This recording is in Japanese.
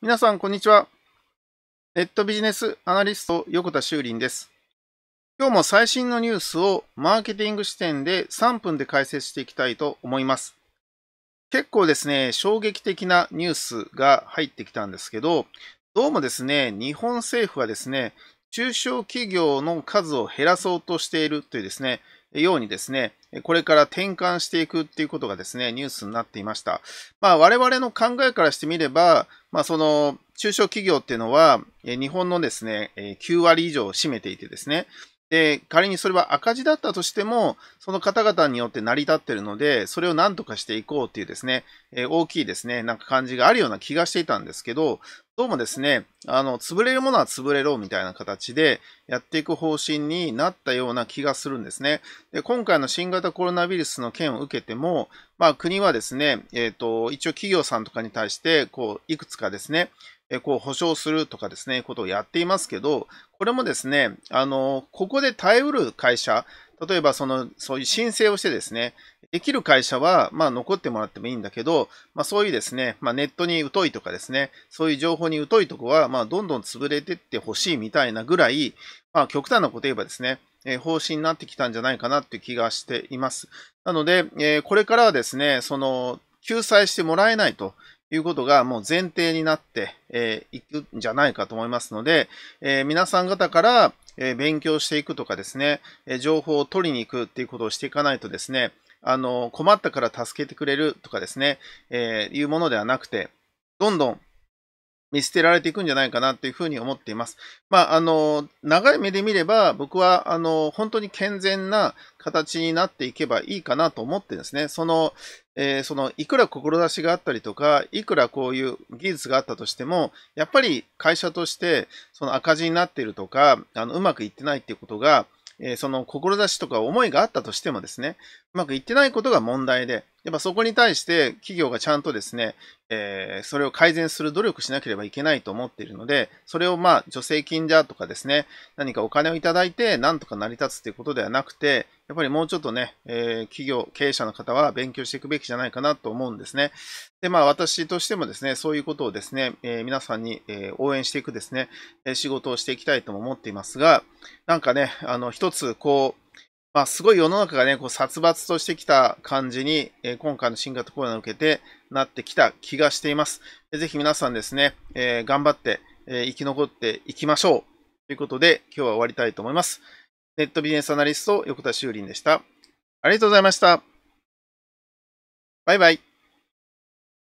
皆さん、こんにちは。ネットビジネスアナリスト、横田修林です。今日も最新のニュースをマーケティング視点で3分で解説していきたいと思います。結構ですね、衝撃的なニュースが入ってきたんですけど、どうもですね、日本政府はですね、中小企業の数を減らそうとしているというですね、ようにですね、これから転換していくっていうことがですね、ニュースになっていました。まあ、我々の考えからしてみれば、まあ、その、中小企業っていうのは、日本のですね、9割以上を占めていてですね、で、仮にそれは赤字だったとしても、その方々によって成り立ってるので、それを何とかしていこうっていうですね、大きいですね、なんか感じがあるような気がしていたんですけど、どうもですね、あの、潰れるものは潰れろみたいな形でやっていく方針になったような気がするんですね。で、今回の新型コロナウイルスの件を受けても、まあ国はですね、えっ、ー、と、一応企業さんとかに対して、こう、いくつかですね、えこう保証するとかですね、ことをやっていますけど、これもですね、あの、ここで耐えうる会社、例えばその、そういう申請をしてですね、できる会社は、まあ、残ってもらってもいいんだけど、まあ、そういうですね、まあ、ネットに疎いとかですね、そういう情報に疎いとこは、まあ、どんどん潰れてってほしいみたいなぐらい、まあ、極端なこと言えばですね、え方針になってきたんじゃないかなっていう気がしています。なので、えこれからはですね、その、救済してもらえないということがもう前提になっていくんじゃないかと思いますので、え皆さん方からえ勉強していくとかですね、え情報を取りに行くっていうことをしていかないとですね、あの、困ったから助けてくれるとかですね、えー、いうものではなくて、どんどん見捨てられていくんじゃないかなというふうに思っています。まあ、あの、長い目で見れば、僕は、あの、本当に健全な形になっていけばいいかなと思ってですね、その、えー、その、いくら志があったりとか、いくらこういう技術があったとしても、やっぱり会社として、その赤字になっているとか、あの、うまくいってないっていうことが、えー、その、志とか思いがあったとしてもですね、うまくいってないことが問題で、っぱそこに対して企業がちゃんとですね、えー、それを改善する努力しなければいけないと思っているので、それをまあ助成金だとかですね、何かお金をいただいてなんとか成り立つということではなくて、やっぱりもうちょっとね、えー、企業、経営者の方は勉強していくべきじゃないかなと思うんですね。で、まあ私としてもですね、そういうことをですね、えー、皆さんに、え応援していくですね、え仕事をしていきたいとも思っていますが、なんかね、あの、一つこう、まあ、すごい世の中がね、こう殺伐としてきた感じに、えー、今回の新型コロナを受けてなってきた気がしています。ぜひ皆さんですね、えー、頑張って、えー、生き残っていきましょう。ということで、今日は終わりたいと思います。ネットビジネスアナリスト、横田修林でした。ありがとうございました。バイバイ。